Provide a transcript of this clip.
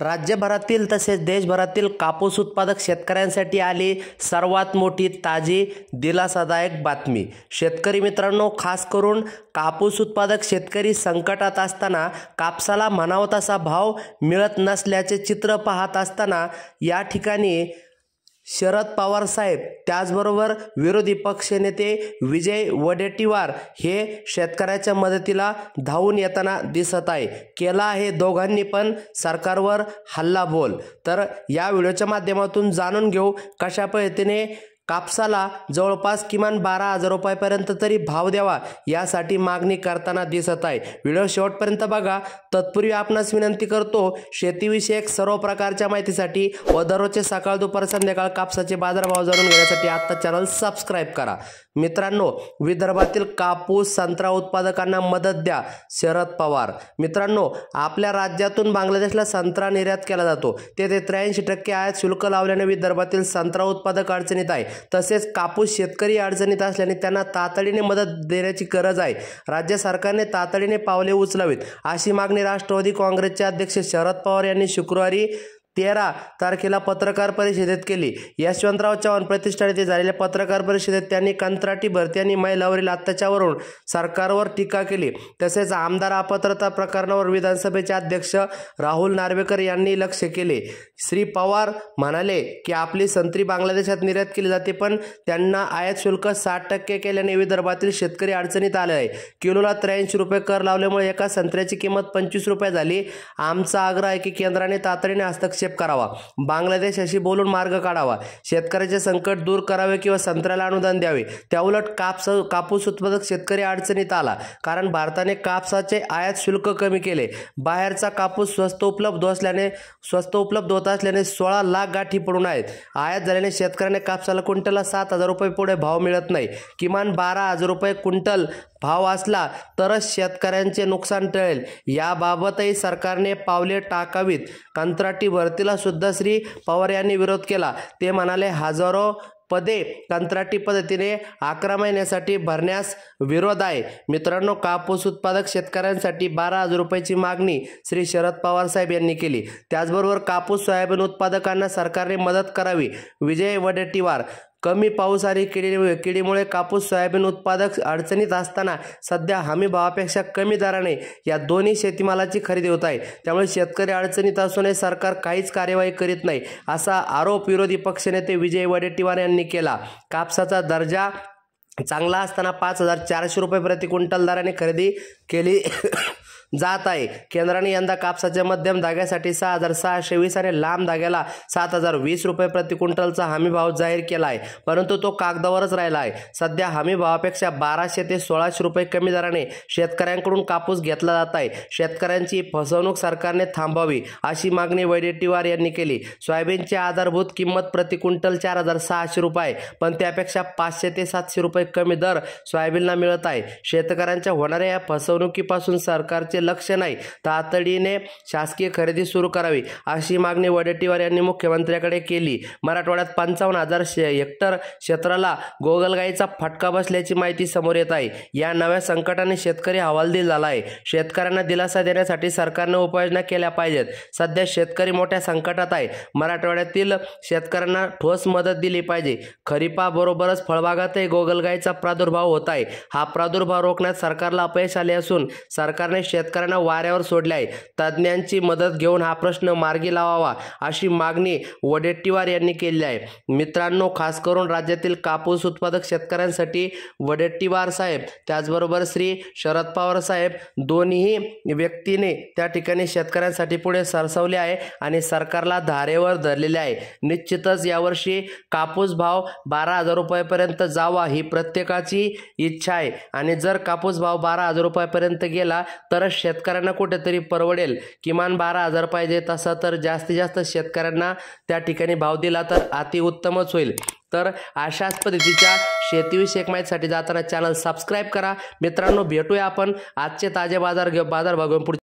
राज्यभरातील तसेच देशभरातील कापूस उत्पादक शेतकऱ्यांसाठी आली सर्वात मोठी ताजी दिलासादायक बातमी शेतकरी मित्रांनो खास करून कापूस उत्पादक शेतकरी संकटात असताना कापसाला म्हणावं तसा भाव मिळत नसल्याचे चित्र पाहत असताना या ठिकाणी शरद पवार साहेब त्याचबरोबर विरोधी पक्षनेते विजय वडेट्टीवार हे शेतकऱ्याच्या मदतीला धावून येताना दिसत आहे केला आहे दोघांनी पण सरकारवर हल्ला बोल तर या व्हिडिओच्या माध्यमातून जाणून घेऊ कशा पद्धतीने कापसाला जवळपास किमान बारा हजार रुपयापर्यंत तरी भाव द्यावा यासाठी मागणी करताना दिसत आहे व्हिडिओ शेवटपर्यंत बघा तत्पूर्वी आपणास विनंती करतो शेतीविषयक सर्व प्रकारच्या माहितीसाठी व दररोजचे सकाळ दुपार संध्याकाळ कापसाचे बाजारभाव जाणून घेण्यासाठी आत्ता चॅनल सबस्क्राईब करा मित्रांनो विदर्भातील कापूस संत्रा उत्पादकांना मदत द्या शरद पवार मित्रांनो आपल्या राज्यातून बांगलादेशला संत्रा निर्यात केला जातो तेथे त्र्याऐंशी टक्के आयात शुल्क लावल्याने विदर्भातील संत्रा उत्पादक अडचणीत आहे तसेच कापूस शेतकरी अडचणीत असल्याने त्यांना तातडीने मदत देण्याची गरज आहे राज्य सरकारने तातडीने पावले उचलावीत अशी मागणी राष्ट्रवादी काँग्रेसचे अध्यक्ष शरद पवार यांनी शुक्रवारी तेरा तारखेला पत्रकार परिषदेत केली यशवंतराव चव्हाण प्रतिष्ठान येथे झालेल्या पत्रकार परिषदेत त्यांनी कंत्राटी भरती आणि महिलावरील अत्याचारावरून सरकारवर टीका केली तसेच आमदार अपात्रता प्रकरणावर विधानसभेचे अध्यक्ष राहुल नार्वेकर यांनी लक्ष केले श्री पवार म्हणाले की आपली संत्री बांगलादेशात निर्यात केली जाते पण त्यांना आयात शुल्क साठ टक्के केल्याने विदर्भातील शेतकरी अडचणीत आले आहे किलोला त्र्याऐंशी रुपये कर लावल्यामुळे एका संत्र्याची किंमत पंचवीस रुपये झाली आमचा आग्रह आहे की केंद्राने तातडीने हस्तक्षेप करावा बांगलादेशाशी बोलून मार्ग काढावा शेतकऱ्याचे संकट दूर करावे किंवा संत्र्याला अनुदान द्यावे त्याउलट कापस कापूस उत्पादक शेतकरी अडचणीत आला कारण भारताने कापसाचे आयात शुल्क कमी केले बाहेरचा कापूस स्वस्त उपलब्ध असल्याने स्वस्त उपलब्ध होत असल्याने सोळा लाख गाठी पडून आहेत आयात झाल्याने शेतकऱ्याने कापसाला क्विंटलला सात हजार रुपये पुढे भाव मिळत नाही किमान बारा हजार रुपये क्विंटल भाव असला तरच शेतकऱ्यांचे नुकसान टळेल याबाबतही सरकारने पावले टाकावीत कंत्राटी भरतीला सुद्धा श्री पवार यांनी विरोध केला ते म्हणाले हजारो पदे कंत्राटी पद्धतीने अकरा महिन्यासाठी भरण्यास विरोध आहे मित्रांनो कापूस उत्पादक शेतकऱ्यांसाठी बारा हजार रुपयाची मागणी श्री शरद पवार साहेब यांनी केली त्याचबरोबर कापूस सोयाबीन उत्पादकांना सरकारने मदत करावी विजय वडेट्टीवार कमी पाऊस आणि किडी किडीमुळे कापूस सोयाबीन उत्पादक अडचणीत असताना सध्या हमी भावापेक्षा कमी दराने या दोन्ही शेतीमालाची खरेदी होत आहे त्यामुळे शेतकरी अडचणीत असूनही सरकार काहीच कार्यवाही करीत नाही असा आरोप विरोधी पक्षनेते विजय वडेट्टीवार यांनी केला कापसाचा दर्जा चांगला असताना पाच हजार चारशे रुपये प्रति क्विंटल दराने खरेदी केली जात आहे केंद्राने यंदा कापसाच्या मध्यम धाग्यासाठी सहा हजार सहाशे वीस आणि लांब धाग्याला सात हजार वीस रुपये प्रति क्विंटलचा हमी भाव जाहीर केला आहे परंतु तो कागदावरच राहिला आहे सध्या हमी भावापेक्षा बाराशे ते सोळाशे रुपये कमी दराने शेतकऱ्यांकडून कापूस घेतला जात आहे शेतकऱ्यांची फसवणूक सरकारने थांबावी अशी मागणी वैडेट्टीवार यांनी केली सोयाबीनची आधारभूत किंमत प्रति क्विंटल चार हजार सहाशे रुपये पण त्यापेक्षा पाचशे ते सातशे रुपये कमी दर सोयाबीनला मिळत आहे शेतकऱ्यांच्या होणाऱ्या या फसवणुकीपासून सरकारचे लक्ष नाही तातडीने शासकीय खरेदी सुरू करावी अशी मागणी वडेट्टीवार यांनी मुख्यमंत्र्यांकडे केली मराठवाड्यात पंचावन्न हजार हेक्टर क्षेत्राला गोगलगाईचा फटका बसल्याची माहिती समोर येत आहे या नव्या संकटाने शेतकरी हवालदिल झाला आहे शेतकऱ्यांना दिलासा देण्यासाठी सरकारने उपाययोजना केल्या पाहिजेत सध्या शेतकरी मोठ्या संकटात आहे मराठवाड्यातील शेतकऱ्यांना ठोस मदत दिली पाहिजे खरीपाबरोबरच फळबागातही गोगलगाईचा प्रादुर्भाव होत आहे हा प्रादुर्भाव रोखण्यात सरकारला अपयश आले असून सरकारने शेत शेतकऱ्यांना वाऱ्यावर सोडले आहे तज्ज्ञांची मदत घेऊन हा प्रश्न मार्गी लावावा अशी मागणी वडेट्टीवार यांनी केली आहे मित्रांनो खास करून राज्यातील कापूस उत्पादक शेतकऱ्यांसाठी वडेट्टीवार साहेब त्याचबरोबर श्री शरद पवार साहेब दोन्ही व्यक्तीने त्या ठिकाणी शेतकऱ्यांसाठी पुढे सरसवले आहे आणि सरकारला धारेवर धरलेले आहे निश्चितच यावर्षी कापूस भाव बारा हजार रुपयापर्यंत जावा ही प्रत्येकाची इच्छा आहे आणि जर कापूस भाव बारा हजार रुपयापर्यंत गेला तर शेतकऱ्यांना कुठेतरी परवडेल किमान बारा हजार पाहिजे तसा तर जास्तीत जास्त शेतकऱ्यांना त्या ठिकाणी भाव दिला तर अतिउत्तमच होईल तर अशाच पद्धतीच्या शेतीविषयक माहितीसाठी जाताना चॅनल सबस्क्राईब करा मित्रांनो भेटूया आपण आजचे ताजे बाजार बाजार पुढचे